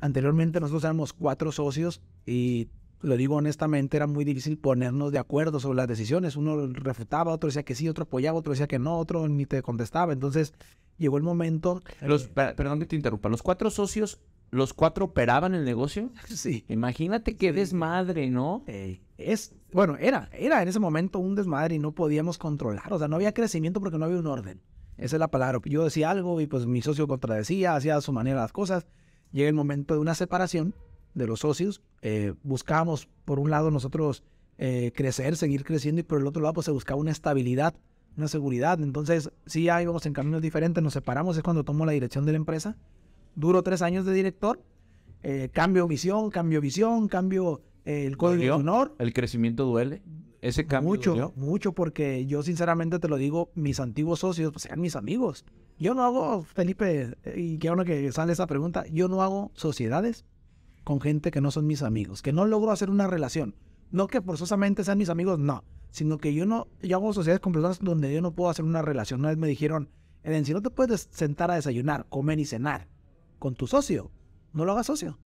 Anteriormente nosotros éramos cuatro socios y lo digo honestamente, era muy difícil ponernos de acuerdo sobre las decisiones. Uno refutaba, otro decía que sí, otro apoyaba, otro decía que no, otro ni te contestaba. Entonces llegó el momento... Los, perdón que te interrumpa, los cuatro socios ¿Los cuatro operaban el negocio? Sí. Imagínate qué desmadre, ¿no? Eh, es, bueno, era, era en ese momento un desmadre y no podíamos controlar. O sea, no había crecimiento porque no había un orden. Esa es la palabra. Yo decía algo y pues mi socio contradecía, hacía a su manera las cosas llega el momento de una separación de los socios. Eh, buscamos por un lado, nosotros eh, crecer, seguir creciendo, y por el otro lado, pues se buscaba una estabilidad, una seguridad. Entonces, sí, ya íbamos en caminos diferentes, nos separamos, es cuando tomo la dirección de la empresa. Duro tres años de director, eh, cambio visión, cambio visión, cambio el código de honor. El crecimiento duele. Ese cambio. Mucho, mucho, porque yo sinceramente te lo digo, mis antiguos socios sean pues, mis amigos. Yo no hago, Felipe, eh, y qué bueno que sale esa pregunta, yo no hago sociedades con gente que no son mis amigos, que no logro hacer una relación. No que forzosamente sean mis amigos, no, sino que yo no, yo hago sociedades con personas donde yo no puedo hacer una relación. Una vez me dijeron, Eden, si no te puedes sentar a desayunar, comer y cenar con tu socio, no lo hagas socio.